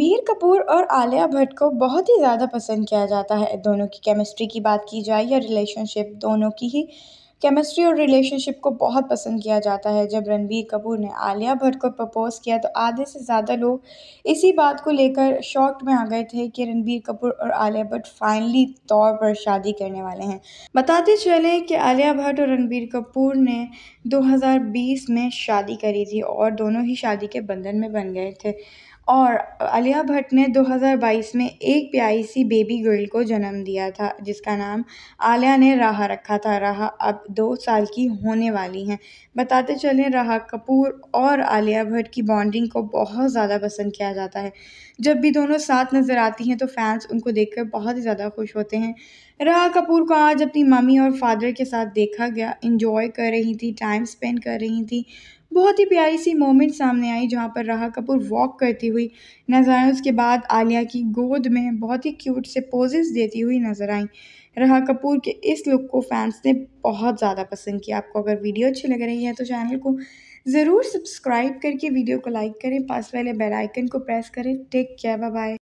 रणबीर कपूर और आलिया भट्ट को बहुत ही ज़्यादा पसंद किया जाता है दोनों की केमिस्ट्री की बात की जाए या रिलेशनशिप दोनों की ही केमिस्ट्री और रिलेशनशिप को बहुत पसंद किया जाता है जब रणबीर कपूर ने आलिया भट्ट को प्रपोज़ किया तो आधे से ज़्यादा लोग इसी बात को लेकर शॉक में आ गए थे कि रणबीर कपूर और आलिया भट्ट फाइनली तौर पर शादी करने वाले हैं बताते चले कि आलिया भट्ट और रणबीर कपूर ने 2020 में शादी करी थी और दोनों ही शादी के बंधन में बन गए थे और आलिया भट्ट ने दो हज़ार बाईस में एक प्यारी सी बेबी गर्ल को जन्म दिया था जिसका नाम आलिया ने रहा रखा था रहा अब दो साल की होने वाली हैं बताते चलें रहा कपूर और आलिया भट्ट की बॉन्डिंग को बहुत ज़्यादा पसंद किया जाता है जब भी दोनों साथ नज़र आती हैं तो फैंस उनको देखकर बहुत ही ज़्यादा खुश होते हैं रहा कपूर को आज अपनी मम्मी और फादर के साथ देखा गया इंजॉय कर रही थी टाइम स्पेंड कर रही थी बहुत ही प्यारी सी मोमेंट सामने आई जहाँ पर रहा कपूर वॉक करती हुई नजर आई उसके बाद आलिया की गोद में बहुत ही क्यूट से पोजेस देती हुई नज़र आई राह कपूर के इस लुक को फैंस ने बहुत ज़्यादा पसंद किया आपको अगर वीडियो अच्छी लग रही है तो चैनल को ज़रूर सब्सक्राइब करके वीडियो को लाइक करें पास वाले बेल आइकन को प्रेस करें टेक केयर बाय